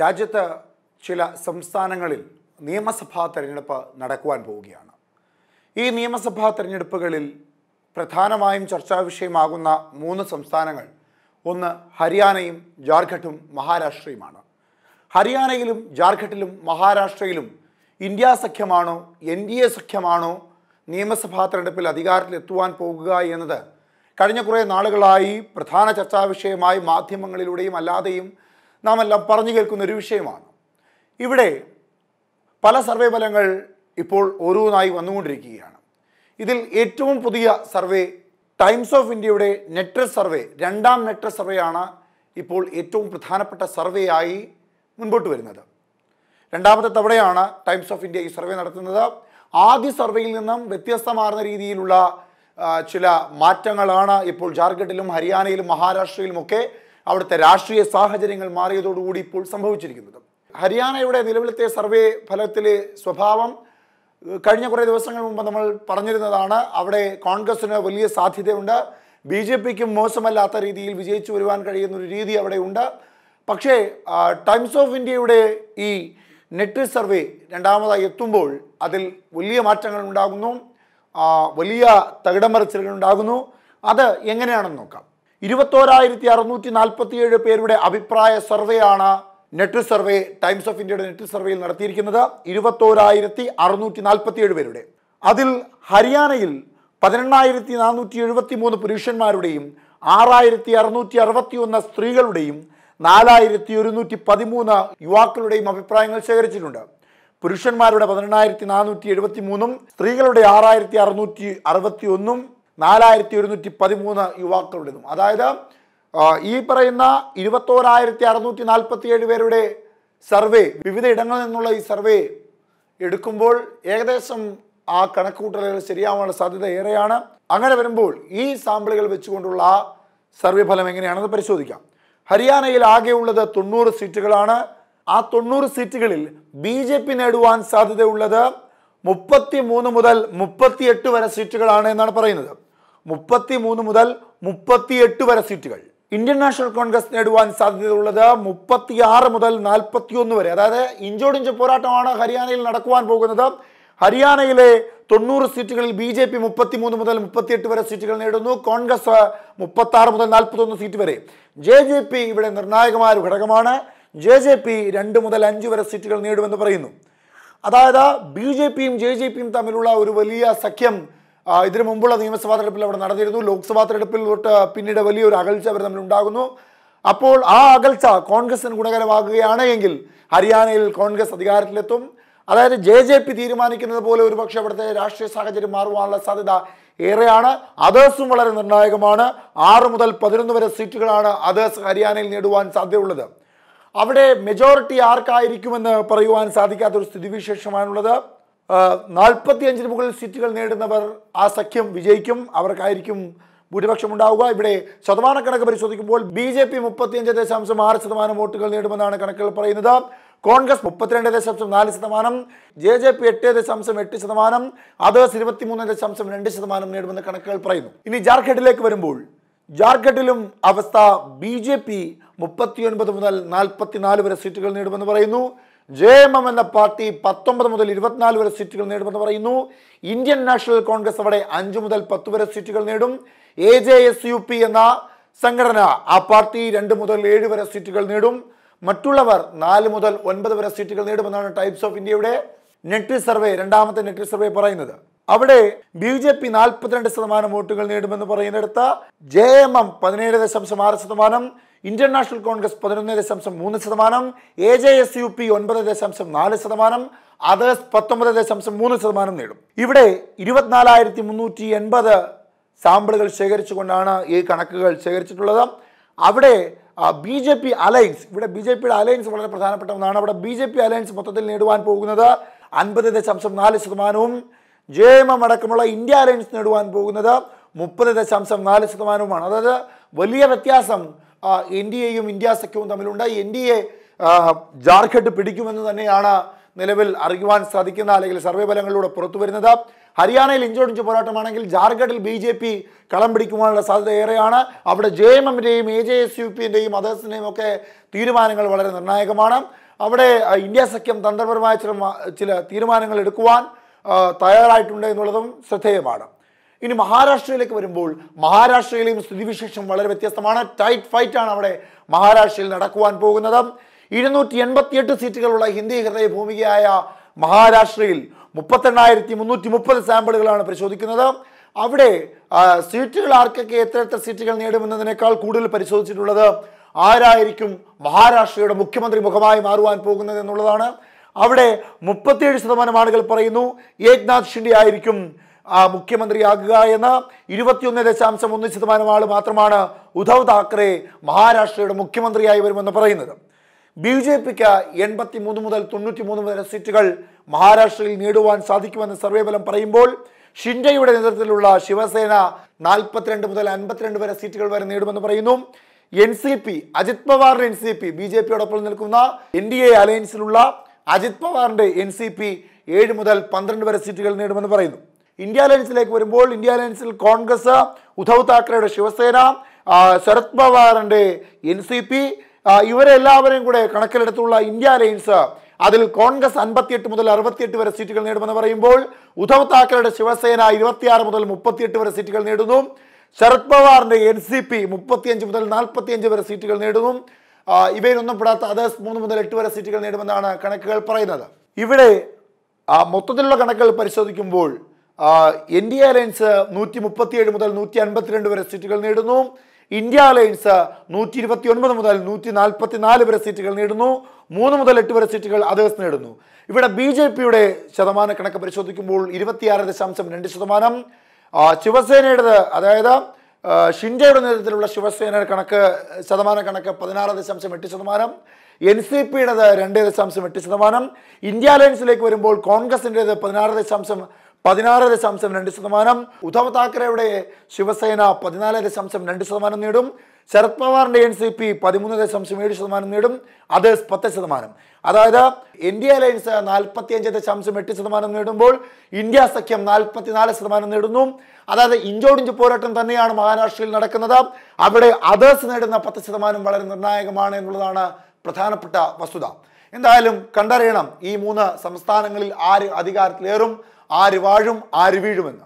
രാജ്യത്ത് ചില സംസ്ഥാനങ്ങളിൽ നിയമസഭാ തെരഞ്ഞെടുപ്പ് നടക്കുവാൻ പോവുകയാണ് ഈ നിയമസഭാ തെരഞ്ഞെടുപ്പുകളിൽ പ്രധാനമായും ചർച്ചാ വിഷയമാകുന്ന മൂന്ന് സംസ്ഥാനങ്ങൾ ഒന്ന് ഹരിയാനയും ജാർഖണ്ഡും മഹാരാഷ്ട്രയുമാണ് ഹരിയാനയിലും ജാർഖണ്ഡിലും മഹാരാഷ്ട്രയിലും ഇന്ത്യ സഖ്യമാണോ എൻ ഡി എ സഖ്യമാണോ നിയമസഭാ തെരഞ്ഞെടുപ്പിൽ അധികാരത്തിലെത്തുവാൻ പോകുക എന്നത് കഴിഞ്ഞ കുറേ നാളുകളായി പ്രധാന ചർച്ചാ വിഷയമായി മാധ്യമങ്ങളിലൂടെയും അല്ലാതെയും നാമെല്ലാം പറഞ്ഞു കേൾക്കുന്ന ഒരു വിഷയമാണ് ഇവിടെ പല സർവേ ഫലങ്ങൾ ഇപ്പോൾ ഓരോന്നായി വന്നുകൊണ്ടിരിക്കുകയാണ് ഇതിൽ ഏറ്റവും പുതിയ സർവേ ടൈംസ് ഓഫ് ഇന്ത്യയുടെ നെറ്റസ് സർവേ രണ്ടാം നെറ്റസ് സർവേയാണ് ഇപ്പോൾ ഏറ്റവും പ്രധാനപ്പെട്ട സർവേ ആയി മുൻപോട്ട് വരുന്നത് രണ്ടാമത്തെ തവണയാണ് ടൈംസ് ഓഫ് ഇന്ത്യ ഈ സർവേ നടത്തുന്നത് ആദ്യ സർവേയിൽ നിന്നും വ്യത്യസ്തമാർന്ന രീതിയിലുള്ള ചില മാറ്റങ്ങളാണ് ഇപ്പോൾ ജാർഖണ്ഡിലും ഹരിയാനയിലും മഹാരാഷ്ട്രയിലുമൊക്കെ അവിടുത്തെ രാഷ്ട്രീയ സാഹചര്യങ്ങൾ മാറിയതോടുകൂടി ഇപ്പോൾ സംഭവിച്ചിരിക്കുന്നത് ഹരിയാനയുടെ നിലവിലത്തെ സർവേ ഫലത്തിലെ സ്വഭാവം കഴിഞ്ഞ കുറേ ദിവസങ്ങൾ മുമ്പ് നമ്മൾ പറഞ്ഞിരുന്നതാണ് അവിടെ കോൺഗ്രസിന് വലിയ സാധ്യതയുണ്ട് ബി ജെ പിക്കും മോശമല്ലാത്ത രീതിയിൽ വിജയിച്ചു വരുവാൻ കഴിയുന്ന ഒരു രീതി അവിടെയുണ്ട് പക്ഷേ ടൈംസ് ഓഫ് ഇന്ത്യയുടെ ഈ നെറ്റ് സർവേ രണ്ടാമതായി എത്തുമ്പോൾ അതിൽ വലിയ മാറ്റങ്ങൾ ഉണ്ടാകുന്നു വലിയ തകിടമറിച്ചിലുകൾ ഉണ്ടാകുന്നു അത് എങ്ങനെയാണെന്ന് നോക്കാം ഇരുപത്തോരായിരത്തി അറുന്നൂറ്റി നാൽപ്പത്തിയേഴ് പേരുടെ അഭിപ്രായ സർവേയാണ് നെറ്റ് സർവേ ടൈംസ് ഓഫ് ഇന്ത്യയുടെ നെറ്റ് സർവേയിൽ നടത്തിയിരിക്കുന്നത് ഇരുപത്തോരായിരത്തി അറുന്നൂറ്റി നാൽപ്പത്തിയേഴ് പേരുടെ അതിൽ ഹരിയാനയിൽ പതിനെണ്ണായിരത്തി നാനൂറ്റി എഴുപത്തി മൂന്ന് പുരുഷന്മാരുടെയും ആറായിരത്തി അറുന്നൂറ്റി അറുപത്തി ഒന്ന് സ്ത്രീകളുടെയും നാലായിരത്തി ഒരുന്നൂറ്റി പതിമൂന്ന് യുവാക്കളുടെയും അഭിപ്രായങ്ങൾ ശേഖരിച്ചിട്ടുണ്ട് പുരുഷന്മാരുടെ പതിനെണ്ണായിരത്തി നാനൂറ്റി എഴുപത്തി മൂന്നും സ്ത്രീകളുടെ ആറായിരത്തി അറുന്നൂറ്റി അറുപത്തി ഒന്നും നാലായിരത്തി ഒരുന്നൂറ്റി പതിമൂന്ന് യുവാക്കളുടേതും അതായത് ഈ പറയുന്ന ഇരുപത്തോരായിരത്തി അറുന്നൂറ്റി ഏഴ് പേരുടെ സർവേ വിവിധ ഇടങ്ങളിൽ നിന്നുള്ള ഈ സർവേ എടുക്കുമ്പോൾ ഏകദേശം ആ കണക്കുകൂട്ടലുകൾ ശരിയാവാനുള്ള സാധ്യത ഏറെയാണ് അങ്ങനെ വരുമ്പോൾ ഈ സാമ്പിളുകൾ വെച്ചുകൊണ്ടുള്ള സർവേ ഫലം എങ്ങനെയാണെന്ന് പരിശോധിക്കാം ഹരിയാനയിൽ ആകെയുള്ളത് തൊണ്ണൂറ് സീറ്റുകളാണ് ആ തൊണ്ണൂറ് സീറ്റുകളിൽ ബി ജെ പി നേടുവാൻ സാധ്യതയുള്ളത് മുപ്പത്തി മൂന്ന് മുതൽ എട്ട് വരെ സീറ്റുകളാണ് എന്നാണ് പറയുന്നത് മുപ്പത്തി മൂന്ന് മുതൽ മുപ്പത്തിയെട്ട് വരെ സീറ്റുകൾ ഇന്ത്യൻ നാഷണൽ കോൺഗ്രസ് നേടുവാൻ സാധ്യതയുള്ളത് മുപ്പത്തിയാറ് മുതൽ നാൽപ്പത്തിയൊന്ന് വരെ അതായത് ഇഞ്ചോടിഞ്ച് പോരാട്ടമാണ് ഹരിയാനയിൽ നടക്കുവാൻ പോകുന്നത് ഹരിയാനയിലെ തൊണ്ണൂറ് സീറ്റുകളിൽ ബി ജെ പി മൂന്ന് മുതൽ മുപ്പത്തിയെട്ട് വരെ സീറ്റുകൾ നേടുന്നു കോൺഗ്രസ് മുപ്പത്തി മുതൽ നാൽപ്പത്തൊന്ന് സീറ്റ് വരെ ജെ ജെ പി ഇവിടെ നിർണായകമായ ഒരു ഘടകമാണ് ജെ ജെ പി രണ്ട് മുതൽ അഞ്ച് വരെ സീറ്റുകൾ നേടുമെന്ന് പറയുന്നു അതായത് ബി ജെ പിയും ജെ ജെ പിയും തമ്മിലുള്ള ഒരു വലിയ സഖ്യം ഇതിനു മുമ്പുള്ള നിയമസഭാ തെരഞ്ഞെടുപ്പിൽ അവിടെ നടന്നിരുന്നു ലോക്സഭാ തെരഞ്ഞെടുപ്പിൽ തൊട്ട് പിന്നീട് വലിയൊരു അകൽച്ച അവർ തമ്മിൽ ഉണ്ടാകുന്നു അപ്പോൾ ആ അകൽച്ച കോൺഗ്രസിന് ഗുണകരമാകുകയാണെങ്കിൽ എങ്കിൽ ഹരിയാനയിൽ കോൺഗ്രസ് അധികാരത്തിലെത്തും അതായത് ജെ ജെ പി തീരുമാനിക്കുന്നത് പോലെ ഒരുപക്ഷെ അവിടുത്തെ രാഷ്ട്രീയ സാഹചര്യം മാറുവാനുള്ള സാധ്യത ഏറെയാണ് അതേഴ്സും വളരെ നിർണായകമാണ് ആറ് മുതൽ പതിനൊന്ന് വരെ സീറ്റുകളാണ് അതേഴ്സ് ഹരിയാനയിൽ നേടുവാൻ സാധ്യതയുള്ളത് അവിടെ മെജോറിറ്റി ആർക്കായിരിക്കുമെന്ന് പറയുവാൻ സാധിക്കാത്തൊരു സ്ഥിതിവിശേഷമാണുള്ളത് നാൽപ്പത്തിയഞ്ചിന് മുകളിൽ സീറ്റുകൾ നേടുന്നവർ ആ സഖ്യം വിജയിക്കും അവർക്കായിരിക്കും ഭൂരിപക്ഷം ഉണ്ടാവുക ഇവിടെ കണക്ക് പരിശോധിക്കുമ്പോൾ ബി ജെ പി മുപ്പത്തിയഞ്ച് ദശാംശം ആറ് ശതമാനം വോട്ടുകൾ നേടുമെന്നാണ് കണക്കുകൾ പറയുന്നത് കോൺഗ്രസ് മുപ്പത്തിരണ്ട് ദശാംശം നാല് ശതമാനം ജെ ജെ പി എട്ട് ദശാംശം എട്ട് ശതമാനം അതേഴ്സ് ഇരുപത്തിമൂന്ന് ദശാംശം രണ്ട് ശതമാനം നേടുമെന്ന് കണക്കുകൾ പറയുന്നു ഇനി ജാർഖണ്ഡിലേക്ക് വരുമ്പോൾ ജാർഖണ്ഡിലും അവസ്ഥ ബി ജെ പി മുപ്പത്തിയൊൻപത് മുതൽ നാൽപ്പത്തിനാല് വരെ സീറ്റുകൾ നേടുമെന്ന് പറയുന്നു ജെ എം എം എന്ന പാർട്ടി പത്തൊമ്പത് മുതൽ ഇരുപത്തിനാല് വരെ സീറ്റുകൾ നേടുമെന്ന് പറയുന്നു ഇന്ത്യൻ നാഷണൽ കോൺഗ്രസ് അവിടെ അഞ്ച് മുതൽ പത്ത് വരെ സീറ്റുകൾ നേടും A J S U P എന്ന സംഘടന ആ പാർട്ടി രണ്ട് മുതൽ ഏഴ് വരെ സീറ്റുകൾ നേടും മറ്റുള്ളവർ നാല് മുതൽ ഒൻപത് വരെ സീറ്റുകൾ നേടുമെന്നാണ് ടൈംസ് ഓഫ് ഇന്ത്യയുടെ നെറ്റ് സർവേ രണ്ടാമത്തെ നെറ്റ് സർവേ പറയുന്നത് അവിടെ ബി ജെ പി നാൽപ്പത്തിരണ്ട് ശതമാനം വോട്ടുകൾ നേടുമെന്ന് പറയുന്നിടത്ത് ജെ എം എം പതിനേഴ് ദശാംശം ആറ് ശതമാനം ഇന്ത്യൻ നാഷണൽ കോൺഗ്രസ് പതിനൊന്ന് ദശാംശം മൂന്ന് ശതമാനം A J S U P ഒൻപത് ദശാംശം നാല് ശതമാനം അതേഴ്സ് പത്തൊമ്പത് ദശാംശം മൂന്ന് ശതമാനം നേടും ഇവിടെ ഇരുപത്തിനാലായിരത്തി മുന്നൂറ്റി എൺപത് സാമ്പിളുകൾ ശേഖരിച്ചുകൊണ്ടാണ് ഈ കണക്കുകൾ ശേഖരിച്ചിട്ടുള്ളത് അവിടെ ബി ജെ പി അലയൻസ് ഇവിടെ ബി ജെ പിയുടെ അലയൻസ് വളരെ പ്രധാനപ്പെട്ട ഒന്നാണ് അവിടെ ബി ജെ പി അലയൻസ് മൊത്തത്തിൽ നേടുവാൻ പോകുന്നത് അൻപത് ദശാംശം നാല് ശതമാനവും ജെ എം എം അടക്കമുള്ള ഇന്ത്യ അലയൻസ് നേടുവാൻ പോകുന്നത് മുപ്പത് ദശാംശം നാല് ശതമാനവുമാണ് അതായത് വലിയ വ്യത്യാസം എൻ ഡി എയും ഇന്ത്യ സഖ്യവും തമ്മിലുണ്ട് എൻ ഡി എ ജാർഖണ്ഡ് പിടിക്കുമെന്ന് തന്നെയാണ് നിലവിൽ അറിയുവാൻ സാധിക്കുന്ന അല്ലെങ്കിൽ സർവേ ഫലങ്ങളിലൂടെ പുറത്തു വരുന്നത് ഹരിയാനയിൽ ഇഞ്ചോടിഞ്ച് പോരാട്ടമാണെങ്കിൽ ജാർഖണ്ഡിൽ ബി ജെ പി കളം പിടിക്കുവാനുള്ള സാധ്യത ഏറെയാണ് അവിടെ ജെ എം എമ്മിൻ്റെയും എ ജെ എസ് യു പിൻ്റെയും അതേഴ്സിൻ്റെയും ഒക്കെ തീരുമാനങ്ങൾ വളരെ നിർണായകമാണ് അവിടെ ഇന്ത്യ സഖ്യം തന്ത്രപരമായ ചില ചില തീരുമാനങ്ങൾ എടുക്കുവാൻ തയ്യാറായിട്ടുണ്ട് എന്നുള്ളതും ശ്രദ്ധേയമാണ് ഇനി മഹാരാഷ്ട്രയിലേക്ക് വരുമ്പോൾ മഹാരാഷ്ട്രയിലെയും സ്ഥിതിവിശേഷം വളരെ വ്യത്യസ്തമാണ് ടൈറ്റ് ഫൈറ്റാണ് അവിടെ മഹാരാഷ്ട്രയിൽ നടക്കുവാൻ പോകുന്നത് ഇരുന്നൂറ്റി എൺപത്തിയെട്ട് സീറ്റുകളുള്ള ഹിന്ദി ഭൂമികയായ മഹാരാഷ്ട്രയിൽ മുപ്പത്തെണ്ണായിരത്തി മുന്നൂറ്റി മുപ്പത് സാമ്പിളുകളാണ് പരിശോധിക്കുന്നത് അവിടെ സീറ്റുകൾ ആർക്കൊക്കെ എത്ര എത്ര സീറ്റുകൾ നേടുമെന്നതിനേക്കാൾ കൂടുതൽ പരിശോധിച്ചിട്ടുള്ളത് ആരായിരിക്കും മഹാരാഷ്ട്രയുടെ മുഖ്യമന്ത്രി മുഖമായി മാറുവാൻ പോകുന്നത് എന്നുള്ളതാണ് അവിടെ മുപ്പത്തിയേഴ് ശതമാനം ആളുകൾ പറയുന്നു ഏക്നാഥ് ഷിൻഡി ആയിരിക്കും മുഖ്യമന്ത്രിയാകുക എന്ന ഇരുപത്തിയൊന്ന് ദശാംശം ഒന്ന് ശതമാനം ആൾ മാത്രമാണ് ഉദ്ധവ് താക്കറെ മഹാരാഷ്ട്രയുടെ മുഖ്യമന്ത്രിയായി വരുമെന്ന് പറയുന്നത് ബി ജെ പിക്ക് എൺപത്തി മൂന്ന് മുതൽ തൊണ്ണൂറ്റി മൂന്ന് വരെ സീറ്റുകൾ മഹാരാഷ്ട്രയിൽ നേടുവാൻ സാധിക്കുമെന്ന് സർവേ ഫലം പറയുമ്പോൾ ഷിൻഡയുടെ നേതൃത്വത്തിലുള്ള ശിവസേന നാൽപ്പത്തിരണ്ട് മുതൽ അൻപത്തിരണ്ട് വരെ സീറ്റുകൾ വരെ നേടുമെന്ന് പറയുന്നു എൻ സി പി അജിത് പവാറിന്റെ N C P B J പിയോടൊപ്പം നിൽക്കുന്ന എൻ ഡി എ അലയൻസിലുള്ള അജിത് പവാറിന്റെ എൻ സി പി ഏഴ് മുതൽ പന്ത്രണ്ട് വരെ സീറ്റുകൾ നേടുമെന്ന് പറയുന്നു ഇന്ത്യ അലയൻസിലേക്ക് വരുമ്പോൾ ഇന്ത്യ അലയൻസിൽ കോൺഗ്രസ് ഉദ്ധവ് താക്കറെയുടെ ശിവസേന ശരത് പവാറിൻ്റെ എൻ സി പി ഇവരെല്ലാവരെയും കൂടെ കണക്കിലെടുത്തുള്ള ഇന്ത്യ അലയൻസ് അതിൽ കോൺഗ്രസ് അൻപത്തിയെട്ട് മുതൽ അറുപത്തിയെട്ട് വരെ സീറ്റുകൾ നേടുമെന്ന് പറയുമ്പോൾ ഉദ്ധവ് താക്കറെയുടെ ശിവസേന ഇരുപത്തിയാറ് മുതൽ മുപ്പത്തിയെട്ട് വരെ സീറ്റുകൾ നേടുന്നു ശരത് പവാറിന്റെ എൻ സി പി മുപ്പത്തിയഞ്ച് മുതൽ നാൽപ്പത്തിയഞ്ച് വരെ സീറ്റുകൾ നേടുന്നു ഇവയിലൊന്നും പെടാത്ത അതേ മൂന്ന് മുതൽ എട്ട് വരെ സീറ്റുകൾ നേടുമെന്നാണ് കണക്കുകൾ പറയുന്നത് ഇവിടെ മൊത്തത്തിലുള്ള കണക്കുകൾ പരിശോധിക്കുമ്പോൾ എൻ ഡി അലയൻസ് നൂറ്റി മുപ്പത്തിയേഴ് മുതൽ നൂറ്റി അൻപത്തിരണ്ട് വരെ സീറ്റുകൾ നേടുന്നു ഇന്ത്യ അലയൻസ് നൂറ്റി ഇരുപത്തി ഒൻപത് മുതൽ നൂറ്റി നാൽപ്പത്തി നാല് വരെ സീറ്റുകൾ നേടുന്നു മൂന്ന് മുതൽ എട്ട് വരെ സീറ്റുകൾ അതേഴ്സ് നേടുന്നു ഇവിടെ ബി ജെ പിയുടെ ശതമാന കണക്ക് പരിശോധിക്കുമ്പോൾ ഇരുപത്തിയാറ് ദശാംശം രണ്ട് ശതമാനം ശിവസേനയുടേത് അതായത് ഷിൻഡയുടെ നേതൃത്വത്തിലുള്ള ശിവസേന കണക്ക് ശതമാന കണക്ക് പതിനാറ് ദശാംശം എട്ട് ശതമാനം എൻ സി പിയുടേത് രണ്ട് ദശാംശം എട്ട് ശതമാനം ഇന്ത്യ അലയൻസിലേക്ക് വരുമ്പോൾ കോൺഗ്രസിൻ്റേത് പതിനാറ് ദശാംശം പതിനാറ് ദശാംശം രണ്ട് ശതമാനം ഉദ്ധവ് താക്കറെയുടെ ശിവസേന പതിനാല് ദശാംശം രണ്ട് ശതമാനം നേടും ശരത് പവാറിന്റെ എൻ സി പി പതിമൂന്ന് ദശാംശം ഏഴ് ശതമാനം നേടും അത് പത്ത് ശതമാനം അതായത് ഇന്ത്യ അലയൻസ് നാൽപ്പത്തി അഞ്ച് ദശാംശം എട്ട് ശതമാനം നേടുമ്പോൾ ഇന്ത്യ സഖ്യം നാൽപ്പത്തിനാല് ശതമാനം നേടുന്നു അതായത് ഇഞ്ചോടിഞ്ച് പോരാട്ടം തന്നെയാണ് മഹാരാഷ്ട്രയിൽ നടക്കുന്നത് അവിടെ അതേഴ്സ് നേടുന്ന പത്ത് ശതമാനം വളരെ നിർണായകമാണ് എന്നുള്ളതാണ് പ്രധാനപ്പെട്ട വസ്തുത എന്തായാലും കണ്ടറിയണം ഈ മൂന്ന് സംസ്ഥാനങ്ങളിൽ ആര് അധികാരത്തിലേറും ആര് വാഴും ആര് വീഴുമെന്ന്